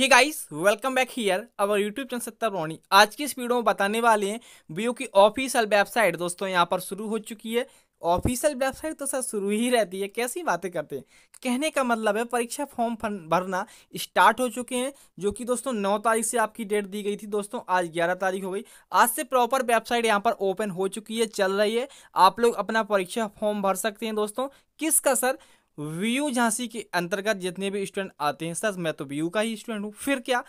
he guys welcome back here our YouTube channel सत्तर रोनी आज की इस वीडियो में बताने वाले हैं बीओ की ऑफिशियल वेबसाइट दोस्तों यहाँ पर शुरू हो चुकी है ऑफिशियल वेबसाइट तो सर शुरू ही रहती है कैसी बातें करते हैं कहने का मतलब है परीक्षा फॉर्म भरना स्टार्ट हो चुके हैं जो कि दोस्तों नौ तारीख से आपकी डेट दी गई थी दोस्तों आज ग्यारह तारीख हो गई आज से प्रॉपर वेबसाइट यहाँ पर ओपन हो चुकी है चल रही है आप लोग अपना परीक्षा फॉर्म भर सकते हैं दोस्तों किसका सर वी झांसी के अंतर्गत जितने भी स्टूडेंट आते हैं सर मैं तो वी का ही स्टूडेंट हूँ फिर क्या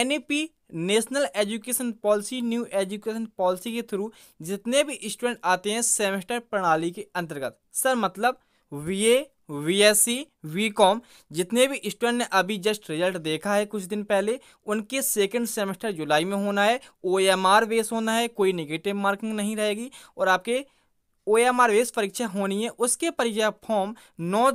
एन national education policy new education policy के थ्रू जितने भी स्टूडेंट आते हैं सेमेस्टर प्रणाली के अंतर्गत सर मतलब B A B S C B com जितने भी स्टूडेंट ने अभी जस्ट रिजल्ट देखा है कुछ दिन पहले उनके सेकेंड सेमेस्टर जुलाई में होना है ओ एम आर बेस होना है कोई निगेटिव मार्किंग नहीं रहेगी और आपके ओ एम आर बेस परीक्षा होनी है उसके परीक्षा फॉर्म नौ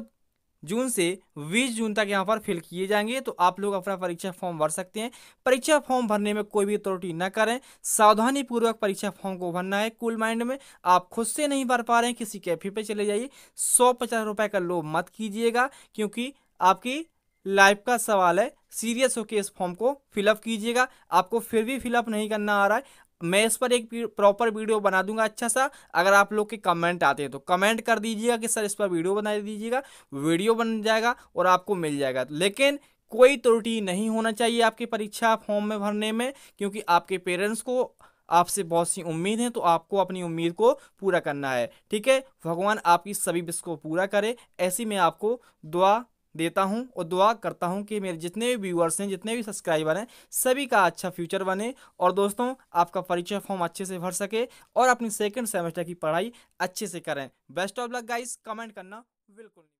जून से 20 जून तक यहाँ पर फिल किए जाएंगे तो आप लोग अपना परीक्षा फॉर्म भर सकते हैं परीक्षा फॉर्म भरने में कोई भी त्रुटि न करें सावधानी पूर्वक परीक्षा फॉर्म को भरना है कूल माइंड में आप खुद से नहीं भर पा रहे हैं किसी कैफे पे चले जाइए सौ पचास रुपये का लोभ मत कीजिएगा क्योंकि आपकी लाइफ का सवाल है सीरियस होकर इस फॉर्म को फिलअप कीजिएगा आपको फिर भी फिलअप नहीं करना आ रहा है मैं इस पर एक प्रॉपर वीडियो बना दूंगा अच्छा सा अगर आप लोग के कमेंट आते हैं तो कमेंट कर दीजिएगा कि सर इस पर वीडियो बना दीजिएगा वीडियो बन जाएगा और आपको मिल जाएगा लेकिन कोई त्रुटि नहीं होना चाहिए आपकी परीक्षा फॉर्म में भरने में क्योंकि आपके पेरेंट्स को आपसे बहुत सी उम्मीद है तो आपको अपनी उम्मीद को पूरा करना है ठीक है भगवान आपकी सभी विश को पूरा करे ऐसी मैं आपको दुआ देता हूँ और दुआ करता हूँ कि मेरे जितने भी व्यूअर्स हैं जितने भी सब्सक्राइबर हैं सभी का अच्छा फ्यूचर बने और दोस्तों आपका परीक्षा फॉर्म अच्छे से भर सके और अपनी सेकेंड सेमेस्टर की पढ़ाई अच्छे से करें best of luck guys comment करना बिल्कुल